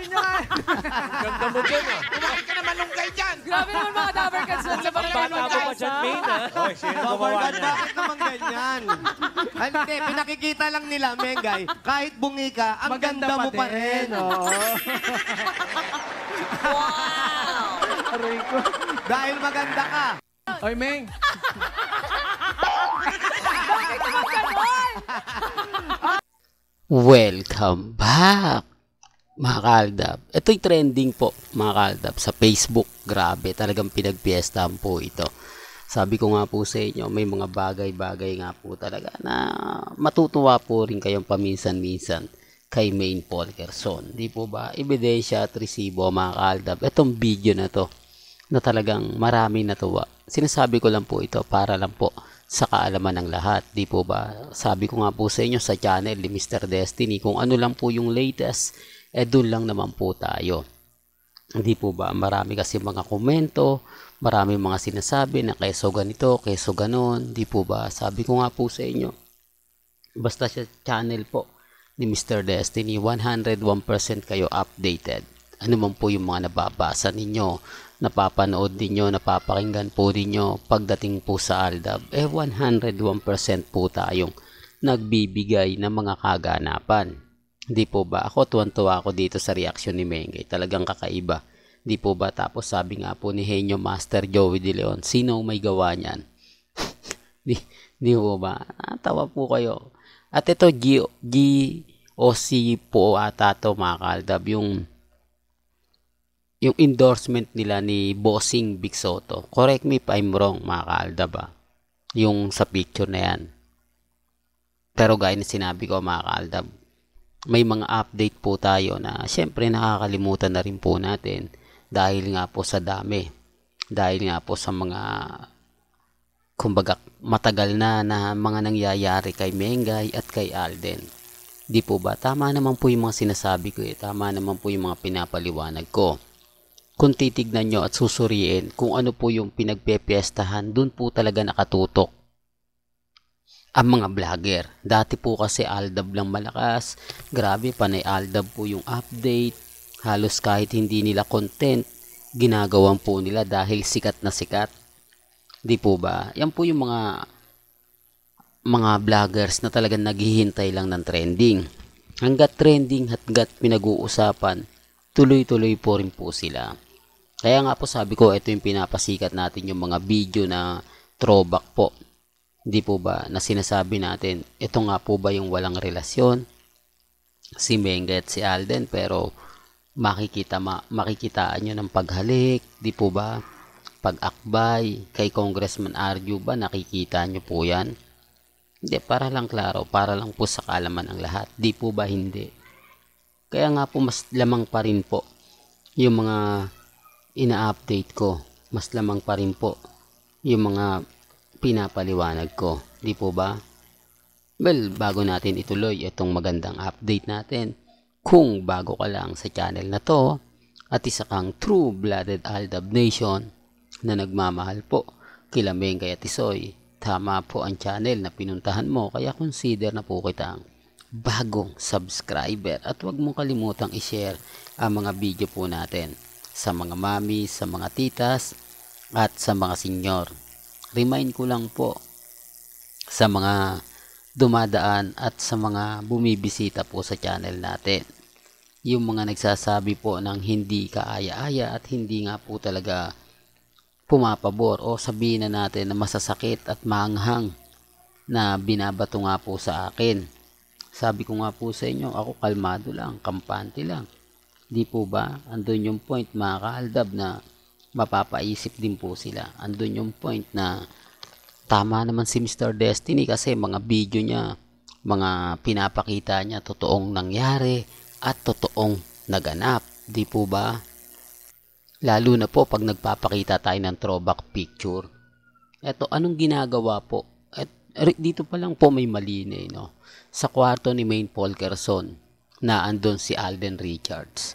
Ayusin nyo Ganda mo dyan, ah. Kumain ka na malunggay dyan! Grabe naman mga dabber cats sa mga Bata mo pa dyan, Main, ah. Oy, sino gumawa niya? bakit naman ganyan? Hindi, pinakikita lang nila, Mengay, kahit bungi ka, ang Maganda ganda pa mo pa rin. Oh. Wow! Aray ko. Dahil maganda ka. Oy, Meng. Welcome back! mga kaaldab. Ito trending po, mga kaaldab, sa Facebook. Grabe, talagang pinagpiestahan po ito. Sabi ko nga po sa inyo, may mga bagay-bagay nga po talaga na matutuwa po rin kayong paminsan-minsan kay Main Paul Gerson. Di po ba? Ebidensya at resibo, mga kaaldab. Itong video na to, na talagang marami natuwa. Sinasabi ko lang po ito para lang po sa kaalaman ng lahat. Di po ba? Sabi ko nga po sa inyo sa channel ni Mr. Destiny kung ano lang po yung latest eh doon lang naman po tayo. Hindi po ba marami kasi mga komento, marami mga sinasabi na keso ganito, keso ganon, hindi po ba? Sabi ko nga po sa inyo, basta sa channel po ni Mr. Destiny, 101% kayo updated. Ano man po yung mga nababasa ninyo, napapanood ninyo, napapakinggan po ninyo pagdating po sa Aldab, eh 101% po tayong nagbibigay ng mga kaganapan. Di po ba? Ako tuwan-tuwa ako dito sa reaction ni Mengay. Talagang kakaiba. Di po ba? Tapos sabi nga po ni Henyo Master Joey De Leon, sino may gawa niyan? di, di po ba? Natawa ah, po kayo. At ito, G, G o si po ata to mga kaldab, yung yung endorsement nila ni Bossing Big Soto. Correct me if I'm wrong, mga kaalda ba? Ah. Yung sa picture na yan. Pero gaya na sinabi ko, mga kaaldab, may mga update po tayo na syempre nakakalimutan na rin po natin dahil nga po sa dami dahil nga po sa mga kumbaga matagal na na mga nangyayari kay Mengay at kay Alden di po ba tama naman po yung mga sinasabi ko eh tama naman po yung mga pinapaliwanag ko kung titignan nyo at susuriin kung ano po yung pinagpepiestahan dun po talaga nakatutok ang mga vlogger. Dati po kasi Aldab lang malakas. Grabe, panay Aldab po yung update. Halos kahit hindi nila content, ginagawan po nila dahil sikat na sikat. Di po ba? Yan po yung mga mga vloggers na talagang naghihintay lang ng trending. Hanggat trending, hanggat pinag-uusapan, tuloy-tuloy po rin po sila. Kaya nga po sabi ko, ito yung pinapasikat natin yung mga video na throwback po hindi po ba na sinasabi natin, ito nga po ba yung walang relasyon? Si Menga at si Alden pero makikita ma, makikitaan nyo ng paghalik, di po ba? Pag-akbay, kay Congressman Arju ba nakikita nyo po yan? Hindi, para lang klaro, para lang po sa kalaman ang lahat. Di po ba hindi? Kaya nga po mas lamang pa rin po yung mga ina-update ko. Mas lamang pa rin po yung mga pinapaliwanag ko. Di po ba? Well, bago natin ituloy itong magandang update natin, kung bago ka lang sa channel na to, at isa kang true-blooded Aldab Nation na nagmamahal po kila Mengay at Isoy, tama po ang channel na pinuntahan mo kaya consider na po kitang bagong subscriber at huwag mong kalimutang i-share ang mga video po natin sa mga mami, sa mga titas at sa mga senyor. Remind ko lang po sa mga dumadaan at sa mga bumibisita po sa channel natin. Yung mga nagsasabi po ng hindi kaaya-aya at hindi nga po talaga pumapabor o sabihin na natin na masasakit at maanghang na binabato nga po sa akin. Sabi ko nga po sa inyo, ako kalmado lang, kampante lang. Di po ba? Andun yung point mga kaaldab na mapapaisip din po sila. Andun yung point na tama naman si Mr. Destiny kasi mga video niya, mga pinapakita niya, totoong nangyari at totoong naganap. Di po ba? Lalo na po pag nagpapakita tayo ng throwback picture. Eto, anong ginagawa po? Et, dito pa lang po may mali na eh, no? Sa kwarto ni Main Polkerson na andun si Alden Richards.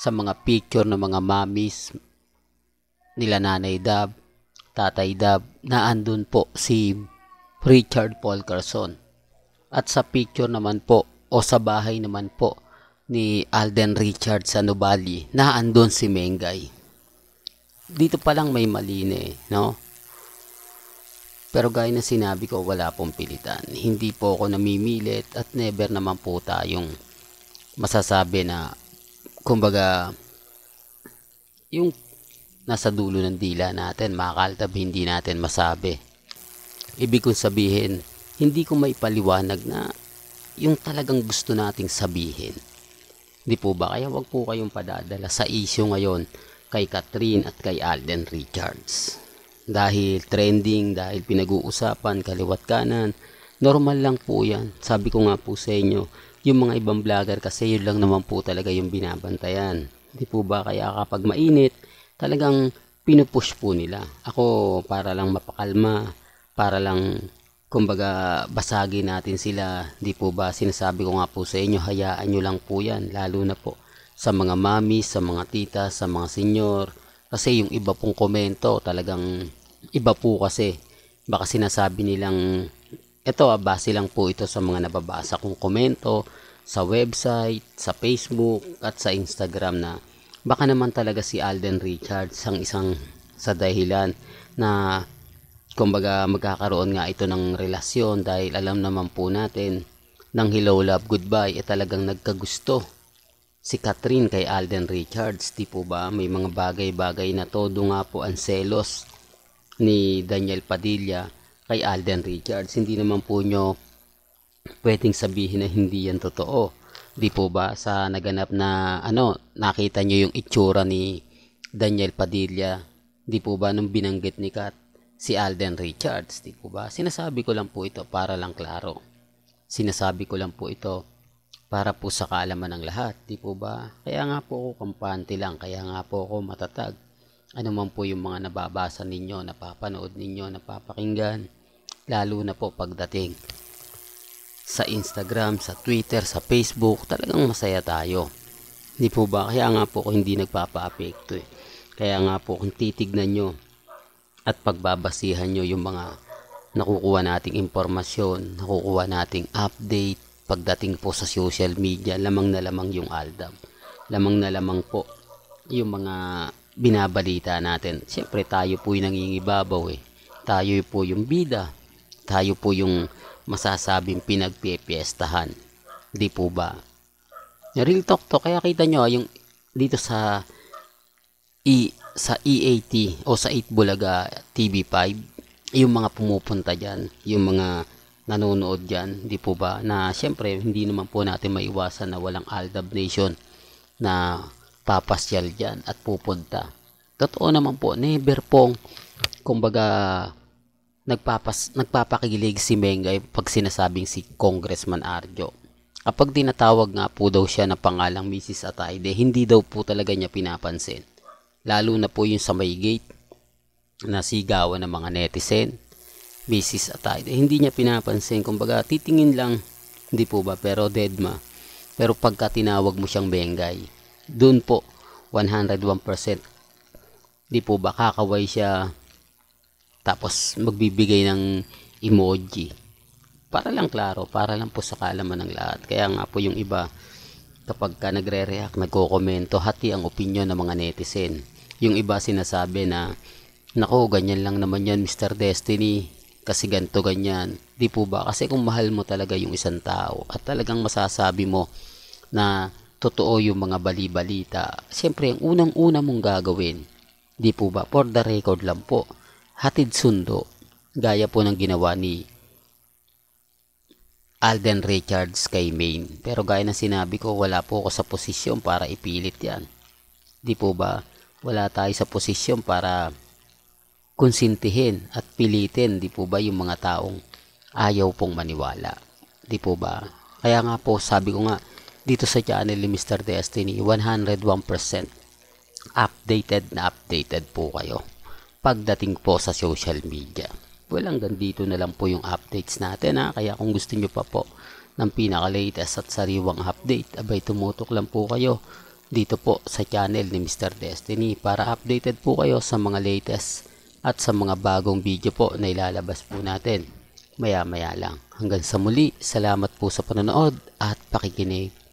Sa mga picture ng mga mummies, nila Nanay Dab, Tatay Dab na andun po si Richard Paul Carson. At sa picture naman po o sa bahay naman po ni Alden Richard sa Nubali na andun si Mengay. Dito pa lang may mali na eh, no? Pero gaya na sinabi ko, wala pong pilitan. Hindi po ako namimilit at never naman po tayong masasabi na kumbaga yung nasa dulo ng dila natin, mga kaaltab, hindi natin masabi. Ibig kong sabihin, hindi ko maipaliwanag na yung talagang gusto nating sabihin. Hindi po ba? Kaya wag po kayong padadala sa isyo ngayon kay Catherine at kay Alden Richards. Dahil trending, dahil pinag-uusapan, kaliwat kanan, normal lang po yan. Sabi ko nga po sa inyo, yung mga ibang vlogger kasi yun lang naman po talaga yung binabantayan. Hindi po ba kaya kapag mainit, talagang pinupush po nila. Ako para lang mapakalma, para lang kumbaga basagi natin sila. Di po ba sinasabi ko nga po sa inyo, hayaan nyo lang po yan, lalo na po sa mga mami, sa mga tita, sa mga senyor. Kasi yung iba pong komento, talagang iba po kasi. Baka sinasabi nilang, ito, ah, base lang po ito sa mga nababasa kong komento, sa website, sa Facebook, at sa Instagram na baka naman talaga si Alden Richards ang isang sa dahilan na kumbaga magkakaroon nga ito ng relasyon dahil alam naman po natin ng Hello Love Goodbye ay eh, talagang nagkagusto si Catherine kay Alden Richards di po ba may mga bagay-bagay na todo nga po ang selos ni Daniel Padilla kay Alden Richards hindi naman po nyo pwedeng sabihin na hindi yan totoo Di po ba sa naganap na ano, nakita niyo yung itsura ni Daniel Padilla. Di po ba nung binanggit ni Kat si Alden Richards, di po ba? Sinasabi ko lang po ito para lang klaro. Sinasabi ko lang po ito para po sa kaalaman ng lahat, di po ba? Kaya nga po ako kampante lang, kaya nga po ako matatag. Ano man po yung mga nababasa ninyo, napapanood ninyo, napapakinggan, lalo na po pagdating sa Instagram, sa Twitter, sa Facebook, talagang masaya tayo. Hindi po ba? Kaya nga po ko hindi nagpapa-apekto eh. Kaya nga po kung titignan nyo at pagbabasihan nyo yung mga nakukuha nating impormasyon, nakukuha nating update pagdating po sa social media, lamang na lamang yung aldab. Lamang na lamang po yung mga binabalita natin. Siyempre tayo po yung nangingibabaw eh. Tayo po yung bida. Tayo po yung masasabing pinagpipiestahan. Di po ba? Eh, real talk to, kaya kita nyo yung dito sa E, sa EAT o sa 8 Bulaga TV5 yung mga pumupunta dyan yung mga nanonood dyan di po ba na syempre hindi naman po natin maiwasan na walang Aldab Nation na papasyal dyan at pupunta totoo naman po never pong kumbaga nagpapas, nagpapakilig si Mengay pag sinasabing si Congressman Arjo. Kapag dinatawag nga po daw siya na pangalang Mrs. Ataide, hindi daw po talaga niya pinapansin. Lalo na po yung sa may gate na sigawan ng mga netizen. Mrs. Ataide, hindi niya pinapansin. Kumbaga, titingin lang, hindi po ba, pero dead ma. Pero pagka tinawag mo siyang Mengay, doon po, 101%. Hindi po ba, kakaway siya tapos magbibigay ng emoji. Para lang klaro, para lang po sa kaalaman ng lahat. Kaya nga po yung iba, kapag ka nagre-react, nagko-komento, hati ang opinion ng mga netizen. Yung iba sinasabi na, Nako, ganyan lang naman yan Mr. Destiny, kasi ganto ganyan. Di po ba? Kasi kung mahal mo talaga yung isang tao at talagang masasabi mo na totoo yung mga bali-balita, siyempre yung unang-una mong gagawin, di po ba? For the record lang po, hatid sundo gaya po ng ginawa ni Alden Richards kay Maine. Pero gaya ng sinabi ko, wala po ako sa posisyon para ipilit yan. Di po ba? Wala tayo sa posisyon para konsintihin at pilitin, di po ba, yung mga taong ayaw pong maniwala. Di po ba? Kaya nga po, sabi ko nga, dito sa channel ni Mr. Destiny, 101% updated na updated po kayo pagdating po sa social media. Well, hanggang dito na lang po yung updates natin ha. Kaya kung gusto nyo pa po ng pinaka-latest at sariwang update, abay tumutok lang po kayo dito po sa channel ni Mr. Destiny para updated po kayo sa mga latest at sa mga bagong video po na ilalabas po natin maya-maya lang. Hanggang sa muli, salamat po sa panonood at pakikinig.